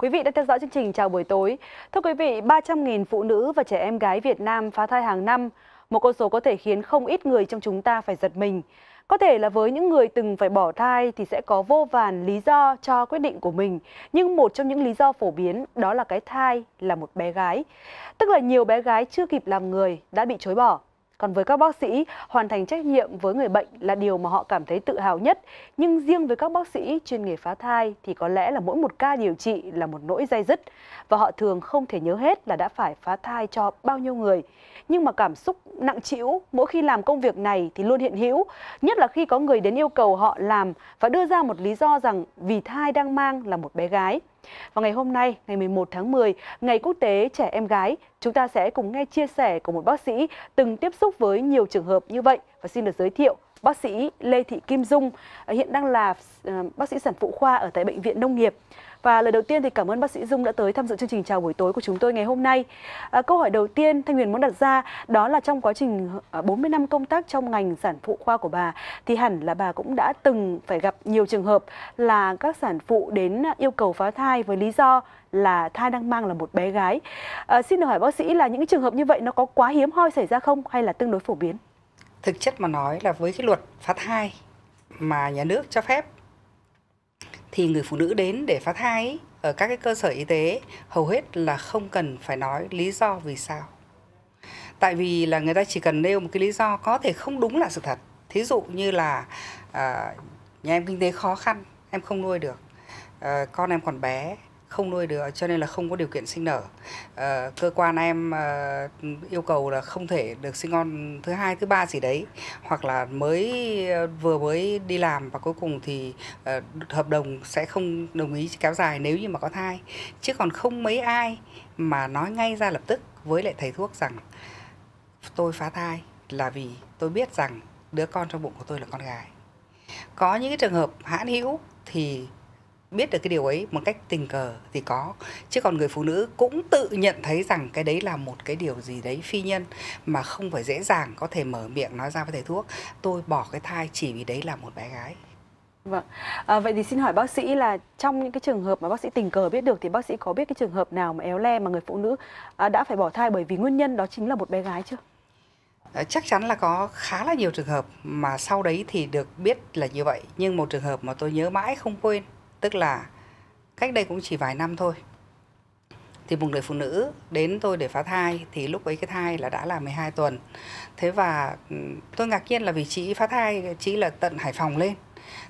Quý vị đang theo dõi chương trình Chào buổi tối. Thưa quý vị, 300.000 phụ nữ và trẻ em gái Việt Nam phá thai hàng năm, một con số có thể khiến không ít người trong chúng ta phải giật mình. Có thể là với những người từng phải bỏ thai thì sẽ có vô vàn lý do cho quyết định của mình, nhưng một trong những lý do phổ biến đó là cái thai là một bé gái. Tức là nhiều bé gái chưa kịp làm người đã bị chối bỏ. Còn với các bác sĩ, hoàn thành trách nhiệm với người bệnh là điều mà họ cảm thấy tự hào nhất. Nhưng riêng với các bác sĩ chuyên nghề phá thai thì có lẽ là mỗi một ca điều trị là một nỗi dây dứt. Và họ thường không thể nhớ hết là đã phải phá thai cho bao nhiêu người. Nhưng mà cảm xúc nặng trĩu mỗi khi làm công việc này thì luôn hiện hữu. Nhất là khi có người đến yêu cầu họ làm và đưa ra một lý do rằng vì thai đang mang là một bé gái. Và ngày hôm nay, ngày 11 tháng 10, Ngày Quốc tế Trẻ Em Gái, chúng ta sẽ cùng nghe chia sẻ của một bác sĩ từng tiếp xúc với nhiều trường hợp như vậy và xin được giới thiệu bác sĩ Lê Thị Kim Dung à, hiện đang là à, bác sĩ sản phụ khoa ở tại bệnh viện nông nghiệp. Và lời đầu tiên thì cảm ơn bác sĩ Dung đã tới tham dự chương trình chào buổi tối của chúng tôi ngày hôm nay. À, câu hỏi đầu tiên Thanh Huyền muốn đặt ra đó là trong quá trình 40 à, năm công tác trong ngành sản phụ khoa của bà thì hẳn là bà cũng đã từng phải gặp nhiều trường hợp là các sản phụ đến yêu cầu phá thai với lý do là thai đang mang là một bé gái. À, xin được hỏi bác sĩ là những trường hợp như vậy nó có quá hiếm hoi xảy ra không hay là tương đối phổ biến? thực chất mà nói là với cái luật phá thai mà nhà nước cho phép thì người phụ nữ đến để phá thai ở các cái cơ sở y tế hầu hết là không cần phải nói lý do vì sao. Tại vì là người ta chỉ cần nêu một cái lý do có thể không đúng là sự thật. Thí dụ như là à, nhà em kinh tế khó khăn, em không nuôi được, à, con em còn bé, không nuôi được cho nên là không có điều kiện sinh nở à, cơ quan em à, yêu cầu là không thể được sinh con thứ hai thứ ba gì đấy hoặc là mới ờ, vừa mới đi làm và cuối cùng thì à, hợp đồng sẽ không đồng ý kéo dài nếu như mà có thai chứ còn không mấy ai mà nói ngay ra lập tức với lại thầy thuốc rằng tôi phá thai là vì tôi biết rằng đứa con trong bụng của tôi là con gái có những cái trường hợp hãn hữu thì biết được cái điều ấy một cách tình cờ thì có chứ còn người phụ nữ cũng tự nhận thấy rằng cái đấy là một cái điều gì đấy phi nhân mà không phải dễ dàng có thể mở miệng nói ra với thầy thuốc tôi bỏ cái thai chỉ vì đấy là một bé gái Vâng. À, vậy thì xin hỏi bác sĩ là trong những cái trường hợp mà bác sĩ tình cờ biết được thì bác sĩ có biết cái trường hợp nào mà éo le mà người phụ nữ à, đã phải bỏ thai bởi vì nguyên nhân đó chính là một bé gái chưa? Ờ, chắc chắn là có khá là nhiều trường hợp mà sau đấy thì được biết là như vậy nhưng một trường hợp mà tôi nhớ mãi không quên tức là cách đây cũng chỉ vài năm thôi thì một người phụ nữ đến tôi để phá thai thì lúc ấy cái thai là đã là 12 tuần thế và tôi ngạc nhiên là vì chị phá thai chị là tận Hải Phòng lên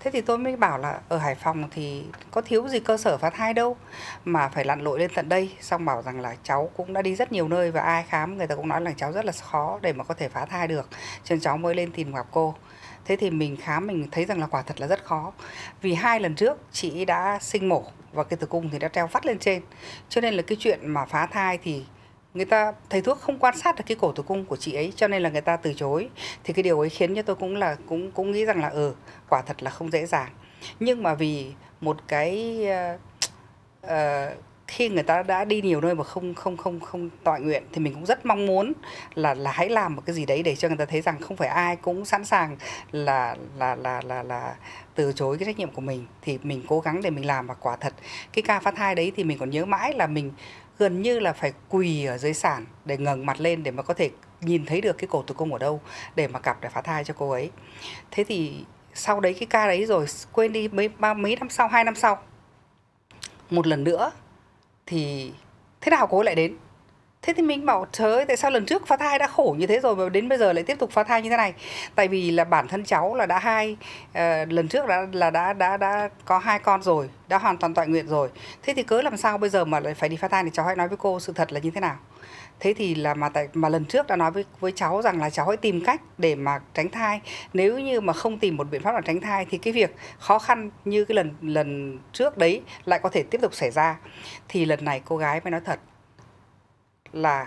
thế thì tôi mới bảo là ở Hải Phòng thì có thiếu gì cơ sở phá thai đâu mà phải lặn lội lên tận đây xong bảo rằng là cháu cũng đã đi rất nhiều nơi và ai khám người ta cũng nói là cháu rất là khó để mà có thể phá thai được cho nên cháu mới lên tìm gặp cô thế thì mình khám mình thấy rằng là quả thật là rất khó vì hai lần trước chị đã sinh mổ và cái tử cung thì đã treo vắt lên trên cho nên là cái chuyện mà phá thai thì người ta thầy thuốc không quan sát được cái cổ tử cung của chị ấy cho nên là người ta từ chối thì cái điều ấy khiến cho tôi cũng là cũng cũng nghĩ rằng là ừ quả thật là không dễ dàng nhưng mà vì một cái uh, uh, khi người ta đã đi nhiều nơi mà không không không không tọa nguyện thì mình cũng rất mong muốn là là hãy làm một cái gì đấy để cho người ta thấy rằng không phải ai cũng sẵn sàng là là là là là từ chối cái trách nhiệm của mình thì mình cố gắng để mình làm và quả thật cái ca phát thai đấy thì mình còn nhớ mãi là mình gần như là phải quỳ ở dưới sàn để ngẩng mặt lên để mà có thể nhìn thấy được cái cổ tử cung ở đâu để mà cặp để phá thai cho cô ấy thế thì sau đấy cái ca đấy rồi quên đi mấy ba mấy năm sau hai năm sau một lần nữa thì thế nào cô ấy lại đến thế thì mình bảo trời tại sao lần trước phá thai đã khổ như thế rồi mà đến bây giờ lại tiếp tục phá thai như thế này tại vì là bản thân cháu là đã hai uh, lần trước đã là đã đã đã có hai con rồi đã hoàn toàn toại nguyện rồi thế thì cớ làm sao bây giờ mà lại phải đi phá thai thì cháu hãy nói với cô sự thật là như thế nào thế thì là mà tại mà lần trước đã nói với với cháu rằng là cháu hãy tìm cách để mà tránh thai nếu như mà không tìm một biện pháp là tránh thai thì cái việc khó khăn như cái lần lần trước đấy lại có thể tiếp tục xảy ra thì lần này cô gái mới nói thật là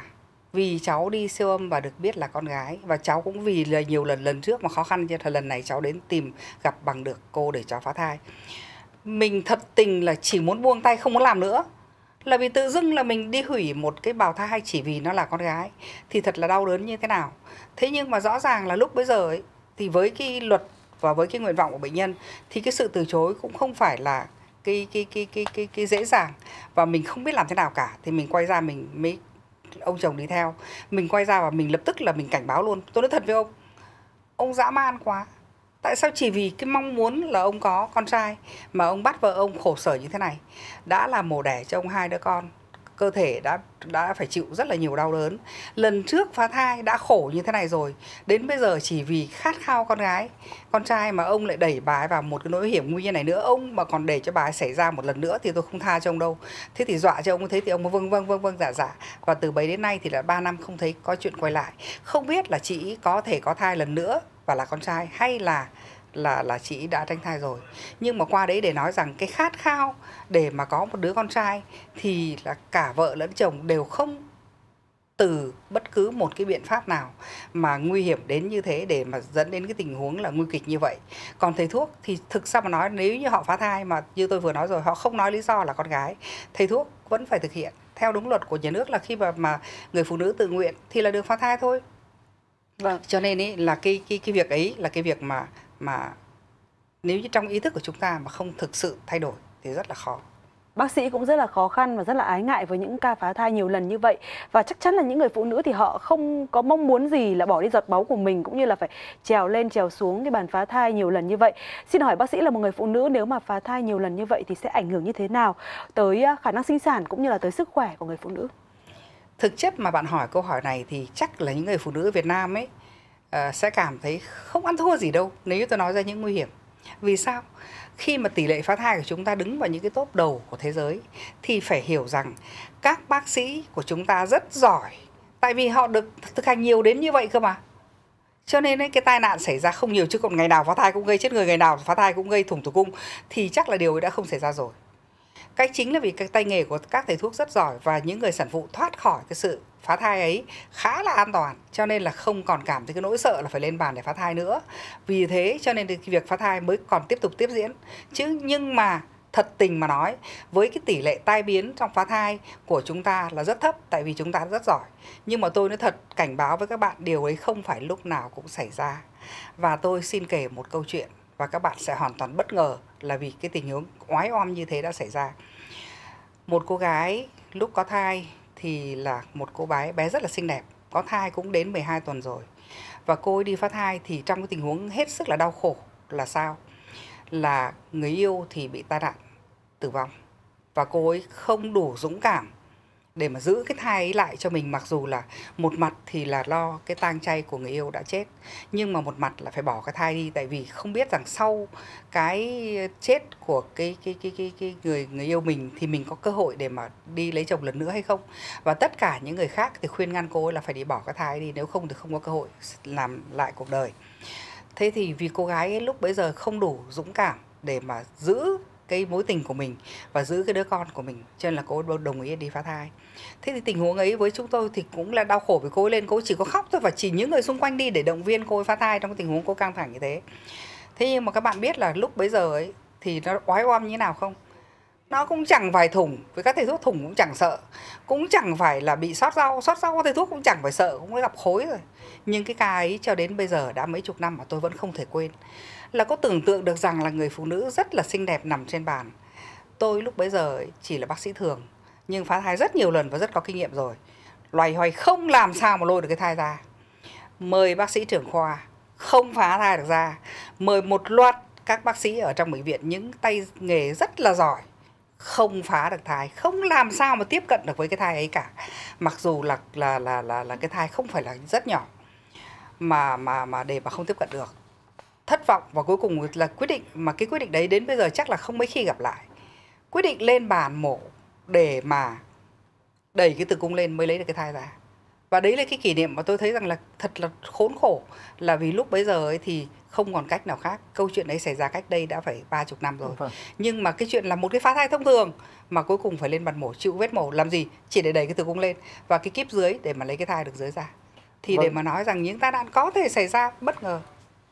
vì cháu đi siêu âm và được biết là con gái và cháu cũng vì là nhiều lần lần trước mà khó khăn cho thật lần này cháu đến tìm gặp bằng được cô để cháu phá thai mình thật tình là chỉ muốn buông tay không muốn làm nữa là vì tự dưng là mình đi hủy một cái bào thai chỉ vì nó là con gái thì thật là đau đớn như thế nào thế nhưng mà rõ ràng là lúc bây giờ ấy, thì với cái luật và với cái nguyện vọng của bệnh nhân thì cái sự từ chối cũng không phải là cái cái cái cái cái cái dễ dàng và mình không biết làm thế nào cả thì mình quay ra mình mới ông chồng đi theo mình quay ra và mình lập tức là mình cảnh báo luôn tôi nói thật với ông ông dã man quá tại sao chỉ vì cái mong muốn là ông có con trai mà ông bắt vợ ông khổ sở như thế này đã là mổ đẻ cho ông hai đứa con cơ thể đã đã phải chịu rất là nhiều đau đớn lần trước phá thai đã khổ như thế này rồi đến bây giờ chỉ vì khát khao con gái con trai mà ông lại đẩy bà ấy vào một cái nỗi hiểm nguy như này nữa ông mà còn để cho bà ấy xảy ra một lần nữa thì tôi không tha cho ông đâu thế thì dọa cho ông thế thì ông mới vâng vâng vâng vâng giả dạ, giả dạ. và từ bấy đến nay thì là 3 năm không thấy có chuyện quay lại không biết là chị có thể có thai lần nữa và là con trai hay là là là chị đã tranh thai rồi nhưng mà qua đấy để nói rằng cái khát khao để mà có một đứa con trai thì là cả vợ lẫn chồng đều không từ bất cứ một cái biện pháp nào mà nguy hiểm đến như thế để mà dẫn đến cái tình huống là nguy kịch như vậy. Còn thầy thuốc thì thực ra mà nói nếu như họ phá thai mà như tôi vừa nói rồi họ không nói lý do là con gái, thầy thuốc vẫn phải thực hiện theo đúng luật của nhà nước là khi mà mà người phụ nữ tự nguyện thì là được phá thai thôi Vâng. Cho nên ấy là cái cái cái việc ấy là cái việc mà mà nếu như trong ý thức của chúng ta mà không thực sự thay đổi thì rất là khó bác sĩ cũng rất là khó khăn và rất là ái ngại với những ca phá thai nhiều lần như vậy và chắc chắn là những người phụ nữ thì họ không có mong muốn gì là bỏ đi giọt máu của mình cũng như là phải trèo lên trèo xuống cái bàn phá thai nhiều lần như vậy xin hỏi bác sĩ là một người phụ nữ nếu mà phá thai nhiều lần như vậy thì sẽ ảnh hưởng như thế nào tới à, khả năng sinh sản cũng như là tới sức khỏe của người phụ nữ thực chất mà bạn hỏi câu hỏi này thì chắc là những người phụ nữ Việt Nam ấy uh, sẽ cảm thấy không ăn thua gì đâu nếu như tôi nói ra những nguy hiểm vì sao khi mà tỷ lệ phá thai của chúng ta đứng vào những cái top đầu của thế giới thì phải hiểu rằng các bác sĩ của chúng ta rất giỏi tại vì họ được thực hành nhiều đến như vậy cơ mà cho nên ấy, cái tai nạn xảy ra không nhiều chứ còn ngày nào phá thai cũng gây chết người ngày nào phá thai cũng gây thủng tử cung thì chắc là điều ấy đã không xảy ra rồi Cách chính là vì các tay nghề của các thầy thuốc rất giỏi và những người sản phụ thoát khỏi cái sự phá thai ấy khá là an toàn cho nên là không còn cảm thấy cái nỗi sợ là phải lên bàn để phá thai nữa vì thế cho nên cái việc phá thai mới còn tiếp tục tiếp diễn chứ nhưng mà thật tình mà nói với cái tỷ lệ tai biến trong phá thai của chúng ta là rất thấp tại vì chúng ta rất giỏi nhưng mà tôi nói thật cảnh báo với các bạn điều ấy không phải lúc nào cũng xảy ra và tôi xin kể một câu chuyện và các bạn sẽ hoàn toàn bất ngờ là vì cái tình huống oái oăm như thế đã xảy ra một cô gái lúc có thai thì là một cô bé bé rất là xinh đẹp có thai cũng đến 12 tuần rồi và cô ấy đi phá thai thì trong cái tình huống hết sức là đau khổ là sao là người yêu thì bị tai nạn tử vong và cô ấy không đủ dũng cảm để mà giữ cái thai ấy lại cho mình mặc dù là một mặt thì là lo cái tang chay của người yêu đã chết nhưng mà một mặt là phải bỏ cái thai đi tại vì không biết rằng sau cái chết của cái cái cái cái, cái người người yêu mình thì mình có cơ hội để mà đi lấy chồng lần nữa hay không và tất cả những người khác thì khuyên ngăn cô ấy là phải đi bỏ cái thai đi nếu không thì không có cơ hội làm lại cuộc đời thế thì vì cô gái ấy, lúc bấy giờ không đủ dũng cảm để mà giữ cái mối tình của mình và giữ cái đứa con của mình cho nên là cô đồng ý đi phá thai thế thì tình huống ấy với chúng tôi thì cũng là đau khổ với cô ấy lên cô chỉ có khóc thôi và chỉ những người xung quanh đi để động viên cô ấy phá thai trong cái tình huống cô căng thẳng như thế thế nhưng mà các bạn biết là lúc bấy giờ ấy thì nó oái oăm như thế nào không nó cũng chẳng phải thủng với các thầy thuốc thủng cũng chẳng sợ cũng chẳng phải là bị sót rau sót rau các thầy thuốc cũng chẳng phải sợ cũng gặp khối rồi nhưng cái ca ấy cho đến bây giờ đã mấy chục năm mà tôi vẫn không thể quên là có tưởng tượng được rằng là người phụ nữ rất là xinh đẹp nằm trên bàn tôi lúc bấy giờ chỉ là bác sĩ thường nhưng phá thai rất nhiều lần và rất có kinh nghiệm rồi loay hoay không làm sao mà lôi được cái thai ra mời bác sĩ trưởng khoa không phá thai được ra mời một loạt các bác sĩ ở trong bệnh viện những tay nghề rất là giỏi không phá được thai không làm sao mà tiếp cận được với cái thai ấy cả mặc dù là là là là, là cái thai không phải là rất nhỏ mà mà mà để mà không tiếp cận được thất vọng và cuối cùng là quyết định mà cái quyết định đấy đến bây giờ chắc là không mấy khi gặp lại quyết định lên bàn mổ để mà đẩy cái tử cung lên mới lấy được cái thai ra và đấy là cái kỷ niệm mà tôi thấy rằng là thật là khốn khổ là vì lúc bấy giờ ấy thì không còn cách nào khác câu chuyện ấy xảy ra cách đây đã phải ba chục năm rồi vâng. nhưng mà cái chuyện là một cái phá thai thông thường mà cuối cùng phải lên bàn mổ chịu vết mổ làm gì chỉ để đẩy cái tử cung lên và cái kíp dưới để mà lấy cái thai được dưới ra thì vâng. để mà nói rằng những tai nạn có thể xảy ra bất ngờ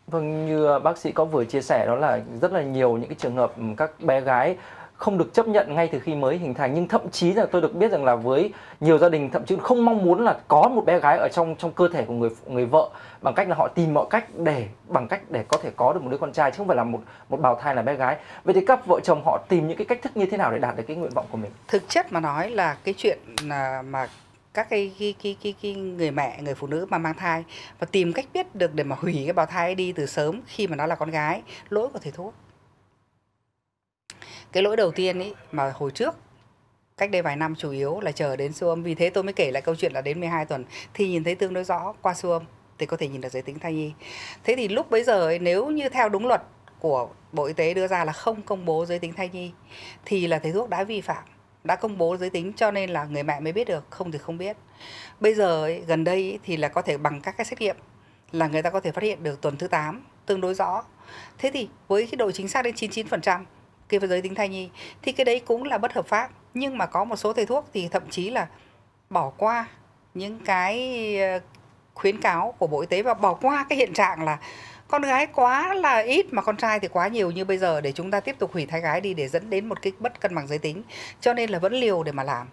vâng như bác sĩ có vừa chia sẻ đó là rất là nhiều những cái trường hợp các bé gái không được chấp nhận ngay từ khi mới hình thành nhưng thậm chí là tôi được biết rằng là với nhiều gia đình thậm chí không mong muốn là có một bé gái ở trong trong cơ thể của người người vợ bằng cách là họ tìm mọi cách để bằng cách để có thể có được một đứa con trai chứ không phải là một một bào thai là bé gái vậy thì các vợ chồng họ tìm những cái cách thức như thế nào để đạt được cái nguyện vọng của mình thực chất mà nói là cái chuyện là mà các cái, cái, cái, cái, cái người mẹ người phụ nữ mà mang thai và tìm cách biết được để mà hủy cái bào thai đi từ sớm khi mà nó là con gái lỗi của thầy thuốc cái lỗi đầu tiên ấy mà hồi trước cách đây vài năm chủ yếu là chờ đến siêu âm vì thế tôi mới kể lại câu chuyện là đến 12 tuần thì nhìn thấy tương đối rõ qua siêu âm thì có thể nhìn được giới tính thai nhi thế thì lúc bấy giờ ấy, nếu như theo đúng luật của bộ y tế đưa ra là không công bố giới tính thai nhi thì là thầy thuốc đã vi phạm đã công bố giới tính cho nên là người mẹ mới biết được không thì không biết bây giờ ấy, gần đây ấy, thì là có thể bằng các cái xét nghiệm là người ta có thể phát hiện được tuần thứ 8 tương đối rõ thế thì với cái độ chính xác đến 99% cái giới tính thai nhi thì cái đấy cũng là bất hợp pháp nhưng mà có một số thầy thuốc thì thậm chí là bỏ qua những cái ờ, khuyến cáo của bộ y tế và bỏ qua cái hiện trạng là con gái quá là ít mà con trai thì quá nhiều như bây giờ để chúng ta tiếp tục hủy thai gái đi để dẫn đến một cái bất cân bằng giới tính cho nên là vẫn liều để mà làm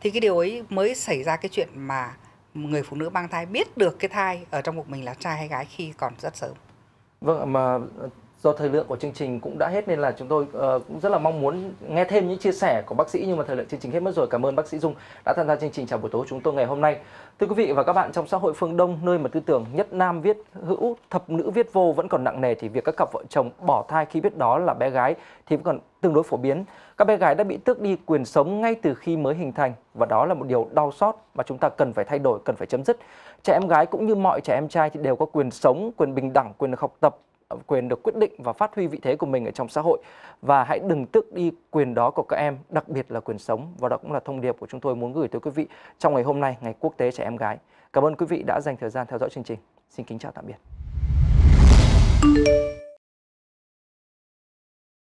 thì cái điều ấy mới xảy ra cái chuyện mà người phụ nữ mang thai biết được cái thai ở trong bụng mình là trai hay gái khi còn rất sớm vâng mà do thời lượng của chương trình cũng đã hết nên là chúng tôi uh, cũng rất là mong muốn nghe thêm những chia sẻ của bác sĩ nhưng mà thời lượng chương trình hết mất rồi cảm ơn bác sĩ dung đã tham gia chương trình chào buổi tối chúng tôi ngày hôm nay thưa quý vị và các bạn trong xã hội phương đông nơi mà tư tưởng nhất nam viết hữu thập nữ viết vô vẫn còn nặng nề thì việc các cặp vợ chồng bỏ thai khi biết đó là bé gái thì vẫn còn tương đối phổ biến các bé gái đã bị tước đi quyền sống ngay từ khi mới hình thành và đó là một điều đau xót mà chúng ta cần phải thay đổi cần phải chấm dứt trẻ em gái cũng như mọi trẻ em trai thì đều có quyền sống quyền bình đẳng quyền học tập quyền được quyết định và phát huy vị thế của mình ở trong xã hội và hãy đừng tước đi quyền đó của các em, đặc biệt là quyền sống và đó cũng là thông điệp của chúng tôi muốn gửi tới quý vị trong ngày hôm nay, ngày quốc tế trẻ em gái. Cảm ơn quý vị đã dành thời gian theo dõi chương trình. Xin kính chào tạm biệt.